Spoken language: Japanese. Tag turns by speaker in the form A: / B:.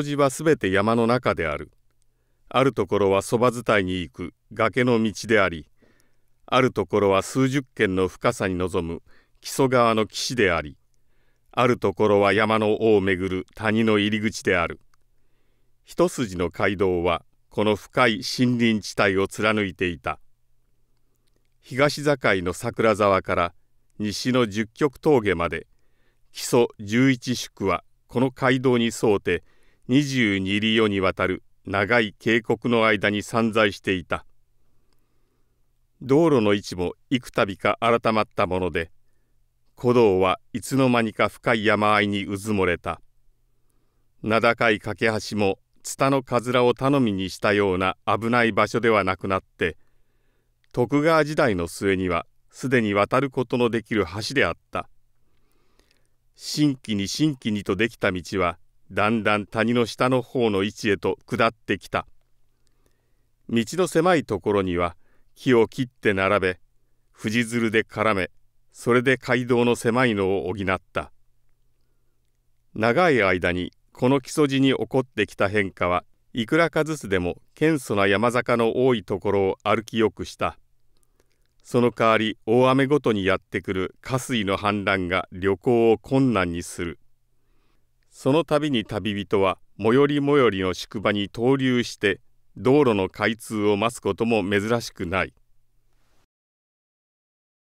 A: 磯路はすべて山の中である。あるところはそば伝いに行く崖の道であり、あるところは数十軒の深さに臨む木曽川の岸であり、あるところは山の尾をめぐる谷の入り口である。一筋の街道はこの深い森林地帯を貫いていた。東境の桜沢から西の十曲峠まで、木曽十一宿はこの街道に沿うて22里世にわたる長い渓谷の間に散在していた道路の位置も幾度か改まったもので古道はいつの間にか深い山あいにうずもれた名高い架け橋もツタのかずらを頼みにしたような危ない場所ではなくなって徳川時代の末にはすでに渡ることのできる橋であった新規に新規にとできた道はだんだん谷の下の方の位置へと下ってきた道の狭いところには木を切って並べ藤づるで絡めそれで街道の狭いのを補った長い間にこの木曽路に起こってきた変化はいくらかずつでも謙素な山坂の多いところを歩きよくしたその代わり大雨ごとにやってくる下水の氾濫が旅行を困難にするその度に旅人は最寄り最寄りの宿場に投留して道路の開通を待つことも珍しくない